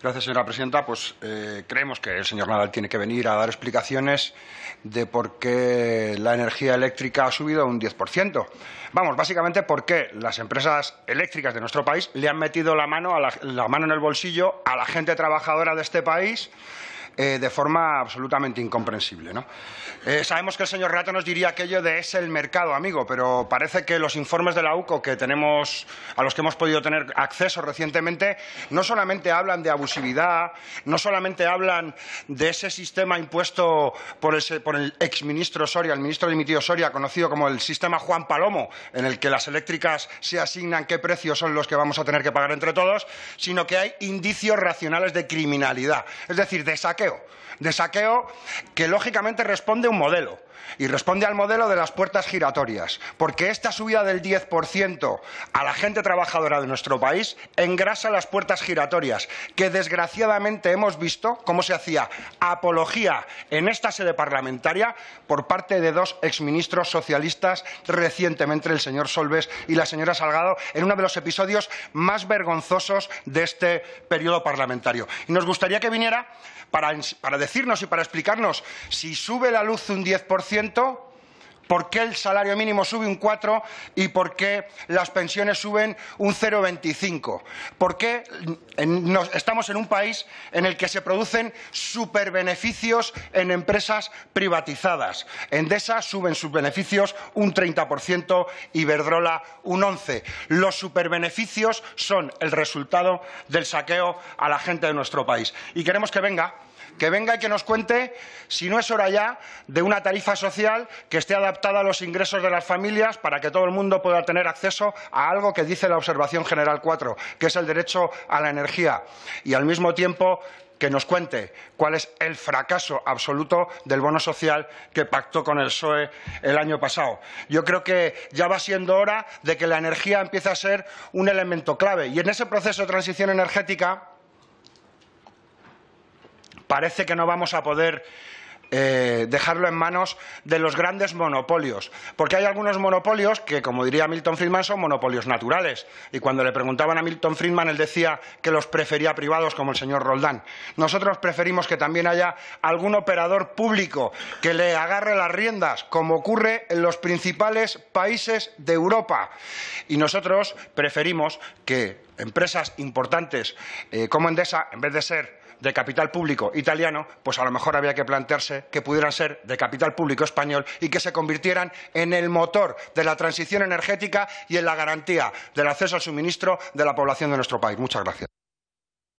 Gracias, señora presidenta. Pues eh, creemos que el señor Nadal tiene que venir a dar explicaciones de por qué la energía eléctrica ha subido un 10%. Vamos, básicamente porque las empresas eléctricas de nuestro país le han metido la mano, la mano en el bolsillo a la gente trabajadora de este país eh, de forma absolutamente incomprensible. ¿no? Eh, sabemos que el señor Rato nos diría aquello de es el mercado, amigo, pero parece que los informes de la UCO que tenemos, a los que hemos podido tener acceso recientemente no solamente hablan de abusividad, no solamente hablan de ese sistema impuesto por el, exministro Soria, el ministro dimitido Soria, conocido como el sistema Juan Palomo, en el que las eléctricas se asignan qué precios son los que vamos a tener que pagar entre todos, sino que hay indicios racionales de criminalidad, es decir, de saque de saqueo que lógicamente responde a un modelo y responde al modelo de las puertas giratorias, porque esta subida del 10% a la gente trabajadora de nuestro país engrasa las puertas giratorias, que desgraciadamente hemos visto cómo se hacía apología en esta sede parlamentaria por parte de dos exministros socialistas recientemente, el señor Solves y la señora Salgado, en uno de los episodios más vergonzosos de este periodo parlamentario. Y nos gustaría que viniera para para, decirnos y para explicarnos si sube la luz un 10%, ¿Por qué el salario mínimo sube un 4 y por qué las pensiones suben un 0,25? ¿Por qué estamos en un país en el que se producen superbeneficios en empresas privatizadas? Endesa suben sus beneficios un 30%, y Verdrola un 11%. Los superbeneficios son el resultado del saqueo a la gente de nuestro país. Y queremos que venga que venga y que nos cuente, si no es hora ya, de una tarifa social que esté adaptada adaptada a los ingresos de las familias para que todo el mundo pueda tener acceso a algo que dice la Observación General 4, que es el derecho a la energía. Y al mismo tiempo que nos cuente cuál es el fracaso absoluto del bono social que pactó con el PSOE el año pasado. Yo creo que ya va siendo hora de que la energía empiece a ser un elemento clave. Y en ese proceso de transición energética parece que no vamos a poder eh, dejarlo en manos de los grandes monopolios. Porque hay algunos monopolios que, como diría Milton Friedman, son monopolios naturales. Y cuando le preguntaban a Milton Friedman, él decía que los prefería privados, como el señor Roldán. Nosotros preferimos que también haya algún operador público que le agarre las riendas, como ocurre en los principales países de Europa. Y nosotros preferimos que empresas importantes eh, como Endesa, en vez de ser de capital público italiano, pues a lo mejor había que plantearse que pudieran ser de capital público español y que se convirtieran en el motor de la transición energética y en la garantía del acceso al suministro de la población de nuestro país. Muchas gracias.